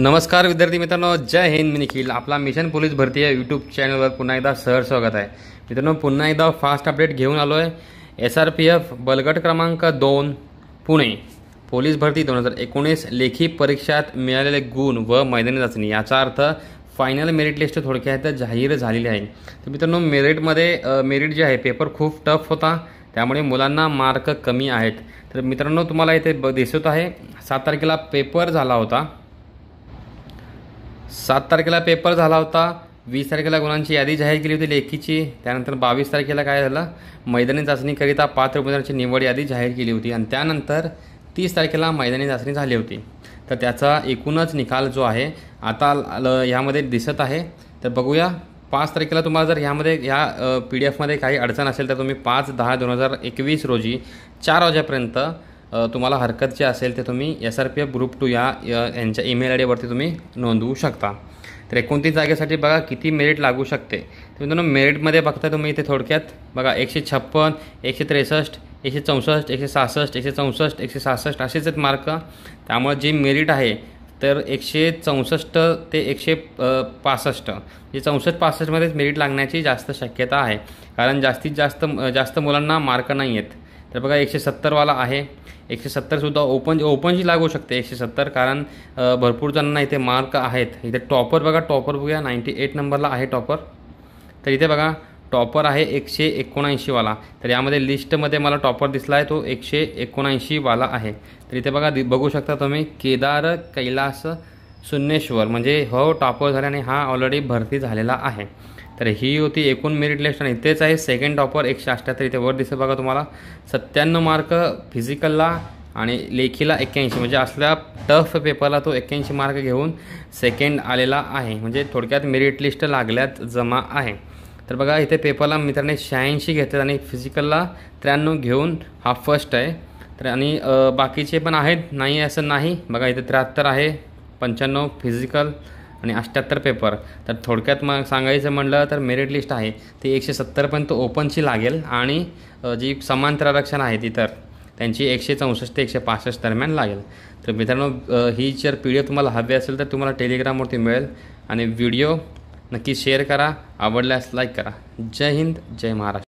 नमस्कार विद्यार्थी मित्रांनो जय हिंद मी निखिल आपला मिशन पोलीस भरती या यूट्यूब चॅनलवर पुन्हा एकदा सहर स्वागत आहे मित्रांनो पुन्हा एकदा फास्ट अपडेट घेऊन आलो आहे एस आर पी एफ बलगट क्रमांक दोन पुणे पोलीस भरती दोन हजार एकोणीस लेखी परीक्षात मिळालेले गुण व मैदानी चाचणी याचा अर्थ फायनल मेरिट लिस्ट थोडक्यात जाहीर झालेली आहे तर मित्रांनो मेरिटमध्ये मेरिट जे आहे पेपर खूप टफ होता त्यामुळे मुलांना मार्क कमी आहेत तर मित्रांनो तुम्हाला इथे ब दिसत आहे सात तारखेला पेपर झाला होता सात तारखेला पेपर झाला होता वीस तारखेला गुणांची यादी जाहीर केली होती लेखीची त्यानंतर बावीस तारखेला काय झालं मैदानी चाचणीकरिता पात्र उमेदवारांची निवड यादी जाहीर केली होती आणि त्यानंतर तीस तारखेला मैदानी चाचणी झाली होती तर त्याचा एकूणच निकाल जो आहे आता ल ह्यामध्ये दिसत आहे तर बघूया पाच तारखेला तुम्हाला जर ह्यामध्ये ह्या पी डी एफमध्ये काही अडचण असेल तर तुम्ही पाच दहा दोन हजार एकवीस रोजी चार वाजेपर्यंत तुम्हाला हरकत जी असेल ते तुम्ही S R P F group two या यांच्या ईमेल आय डीवरती तुम्ही नोंदवू शकता तर एकोणतीस जागेसाठी बघा किती मेरिट लागू शकते तर मित्रांनो मेरिटमध्ये बघता तुम्ही इथे थोडक्यात बघा एकशे छप्पन एकशे त्रेसष्ट एकशे चौसष्ट एकशे सहासष्ट एकशे चौसष्ट एकशे सहासष्ट असेच आहेत मार्क त्यामुळे जे मेरिट आहे तर एकशे चौसष्ट ते एकशे पासष्ट जे म्हणजे चौसष्ट पासष्टमध्येच मेरिट लागण्याची जास्त शक्यता आहे कारण जास्तीत जास्त जास्त मुलांना मार्क नाही आहेत तर बघा एकशे सत्तरवाला आहे एकशे सत्तरसुद्धा ओपन ओपनशी लागू शकते एकशे सत्तर कारण भरपूर जणांना इथे मार्क आहेत इथे टॉपर बघा टॉपर बघूया नाईन्टी एट नंबरला आहे टॉपर तर इथे बघा टॉपर आहे एकशे एकोणऐंशीवाला तर यामध्ये लिस्टमध्ये मला टॉपर दिसला आहे तो एकशे एकोणऐंशीवाला आहे तर इथे बघा बघू शकता तुम्ही केदार कैलास सुन्नेश्वर म्हणजे हो टॉपर झाला आणि हा ऑलरेडी भरती झालेला आहे तर ही होती एकूण मेरिट लिस्ट आणि इथेच आहे सेकंड टॉपर एकशे अठ्ठ्याहत्तर इथे वर दिसत बघा तुम्हाला सत्त्याण्णव मार्क फिजिकलला आणि लेखीला एक्क्याऐंशी म्हणजे असल्या टफ पेपरला तो एक्क्याऐंशी मार्क घेऊन सेकंड आलेला आहे म्हणजे थोडक्यात मेरिट लिस्ट लागल्यात जमा आहे तर बघा इथे पेपरला मित्राने शहाऐंशी घेतले आणि फिजिकलला त्र्याण्णव घेऊन हा फर्स्ट आहे तर आणि बाकीचे पण आहेत नाही असं नाही बघा इथे त्र्याहत्तर आहे पंच्याण्णव फिजिकल आणि अठ्ठ्याहत्तर पेपर तर थोडक्यात मग सांगायचं म्हटलं तर मेरिट लिस्ट आहे ती एकशे सत्तरपर्यंत ओपनची लागेल आणि जी समांतर आरक्षण आहे ती तर त्यांची एकशे चौसष्ट ते एकशे पासष्ट दरम्यान लागेल तर मित्रांनो ही जर पी डी तुम्हाला हवी असेल तर तुम्हाला टेलिग्रामवरती मिळेल आणि व्हिडिओ नक्की शेअर करा आवडल्यास लाईक करा जय हिंद जय महाराष्ट्र